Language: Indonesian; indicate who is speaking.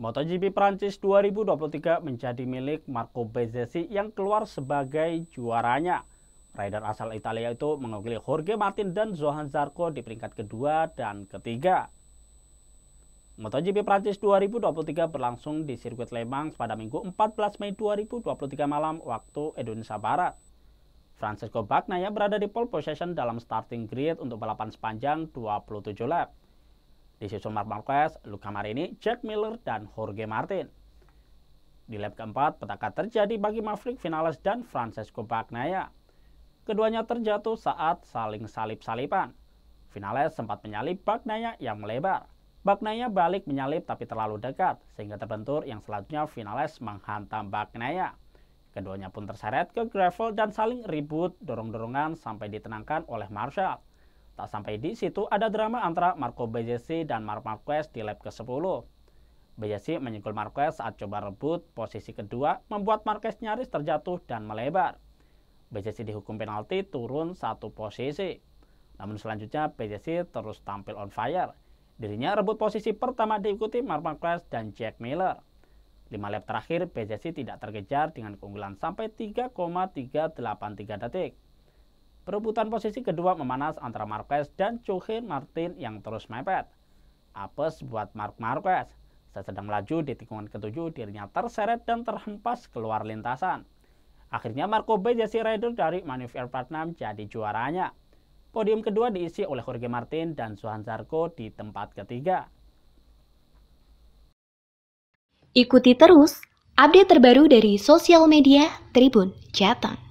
Speaker 1: MotoGP Prancis 2023 menjadi milik Marco Bezzesi yang keluar sebagai juaranya. Rider asal Italia itu mengungguli Jorge Martin dan Johan Zarco di peringkat kedua dan ketiga. MotoGP Prancis 2023 berlangsung di sirkuit Le Mans pada Minggu 14 Mei 2023 malam waktu Indonesia Barat. Francesco Bagnaia berada di pole position dalam starting grid untuk balapan sepanjang 27 lap disusul Mark Marquez, Luka Marini, Jack Miller, dan Jorge Martin. Di lap keempat, petaka terjadi bagi Maverick Vinales dan Francesco Bagnaia. Keduanya terjatuh saat saling salip-salipan. Vinales sempat menyalip Bagnaia yang melebar. Bagnaia balik menyalip tapi terlalu dekat, sehingga terbentur yang selanjutnya Vinales menghantam Bagnaia. Keduanya pun terseret ke gravel dan saling ribut dorong-dorongan sampai ditenangkan oleh Marshall. Tak sampai di situ ada drama antara Marco Bezzecchi dan Marc Marquez di lap ke-10. Bezzecchi menyikul Marquez saat coba rebut posisi kedua membuat Marquez nyaris terjatuh dan melebar. Bezzecchi dihukum penalti turun satu posisi. Namun selanjutnya Bezzecchi terus tampil on fire. Dirinya rebut posisi pertama diikuti Marc Marquez dan Jack Miller. 5 lap terakhir Bezzecchi tidak terkejar dengan keunggulan sampai 3,383 detik. Perebutan posisi kedua memanas antara Marquez dan Joaquin Martin yang terus mepet. Apes buat Mark Marquez. Saat sedang melaju di tikungan ketujuh, dirinya terseret dan terhempas keluar lintasan. Akhirnya Marco Bejasi Rider dari Manif Air jadi juaranya. Podium kedua diisi oleh Jorge Martin dan Suhan Zarko di tempat ketiga. Ikuti terus update terbaru dari sosial media Tribun Jateng.